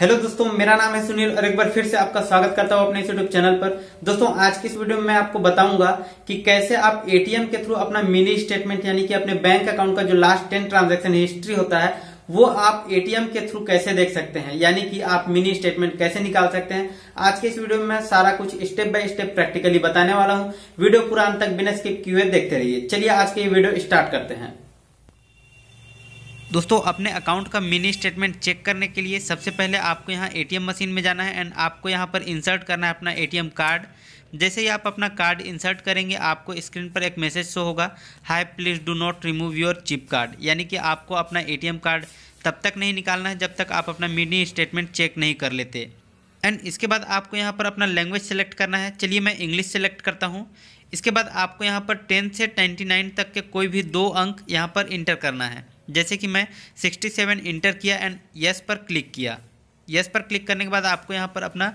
hello दोस्तों मेरा नाम है सुनील और एक बार फिर से आपका स्वागत करता हूँ अपने यूट्यूब चैनल पर दोस्तों आज की इस वीडियो में मैं आपको बताऊंगा कि कैसे आप एटीएम के थ्रू अपना मिनी स्टेटमेंट यानी कि अपने बैंक अकाउंट का जो लास्ट टेन ट्रांजेक्शन हिस्ट्री होता है वो आप एटीएम के थ्रू कैसे देख सकते हैं यानी कि आप मिनी स्टेटमेंट कैसे निकाल सकते हैं आज के इस वीडियो में मैं सारा कुछ स्टेप बाय स्टेप प्रैक्टिकली बताने वाला हूँ वीडियो पूरा अंत तक बिना स्किप किए देखते रहिए चलिए आज के वीडियो स्टार्ट करते हैं दोस्तों अपने अकाउंट का मिनी स्टेटमेंट चेक करने के लिए सबसे पहले आपको यहाँ एटीएम मशीन में जाना है एंड आपको यहाँ पर इंसर्ट करना है अपना एटीएम कार्ड जैसे ही आप अपना कार्ड इंसर्ट करेंगे आपको स्क्रीन पर एक मैसेज शो होगा hi please do not remove your chip card यानी कि आपको अपना एटीएम कार्ड तब तक नहीं निकालना है जब तक आप अपना मिनी स्टेटमेंट चेक नहीं कर लेते एंड इसके बाद आपको यहाँ पर अपना लैंग्वेज सेलेक्ट करना है चलिए मैं इंग्लिश सेलेक्ट करता हूँ इसके बाद आपको यहाँ पर टेन से ट्वेंटी नाइन तक के कोई भी दो अंक यहाँ पर इंटर करना है जैसे कि मैं सिक्सटी सेवन इंटर किया एंड यस पर क्लिक किया येस पर क्लिक करने के बाद आपको यहाँ पर अपना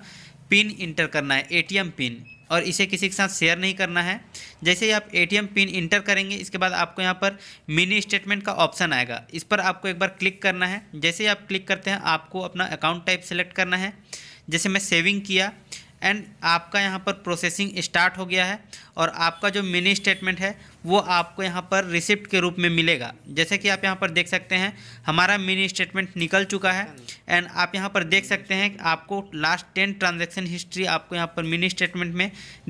पिन इंटर करना है एटीएम पिन और इसे किसी के साथ शेयर नहीं करना है जैसे ही आप एटीएम पिन इंटर करेंगे इसके बाद आपको यहाँ पर मिनी स्टेटमेंट का ऑप्शन आएगा इस पर आपको एक बार क्लिक करना है जैसे ही आप क्लिक करते हैं आपको अपना अकाउंट टाइप सेलेक्ट करना है जैसे मैं सेविंग किया एंड आपका यहाँ पर प्रोसेसिंग स्टार्ट हो गया है और आपका जो मिनी स्टेटमेंट है वो आपको यहाँ पर रिसिप्ट के रूप में मिलेगा जैसे कि आप यहाँ पर देख सकते हैं हमारा मिनी स्टेटमेंट निकल चुका है एंड आप यहाँ पर देख सकते हैं आपको लास्ट टेन ट्रांजेक्शन हिस्ट्री आपको यहाँ पर मिनी स्टेटमेंट में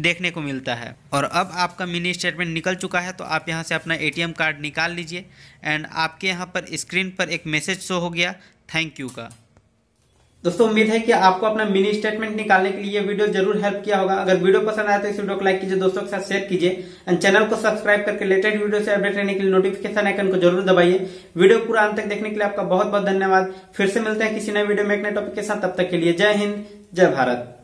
देखने को मिलता है और अब आपका मिनी स्टेटमेंट निकल चुका है तो आप यहाँ से अपना ए कार्ड निकाल लीजिए एंड आपके यहाँ पर स्क्रीन पर एक मैसेज शो हो गया थैंक यू का दोस्तों उम्मीद है कि आपको अपना मिनी स्टेटमेंट निकालने के लिए ये वीडियो जरूर हेल्प किया होगा अगर वीडियो पसंद आया तो इस वीडियो को लाइक कीजिए दोस्तों के साथ शेयर कीजिए एंड चैनल को सब्सक्राइब करके लेटेस्ट वीडियो से अपडेट रहने के लिए नोटिफिकेशन आइकन को जरूर दबाइए वीडियो पूरा अंत तक देखने के लिए आपका बहुत बहुत धन्यवाद फिर से मिलते हैं किसी नए वीडियो में एक नए टॉपिक के साथ तब तक के लिए जय हिंद जय भारत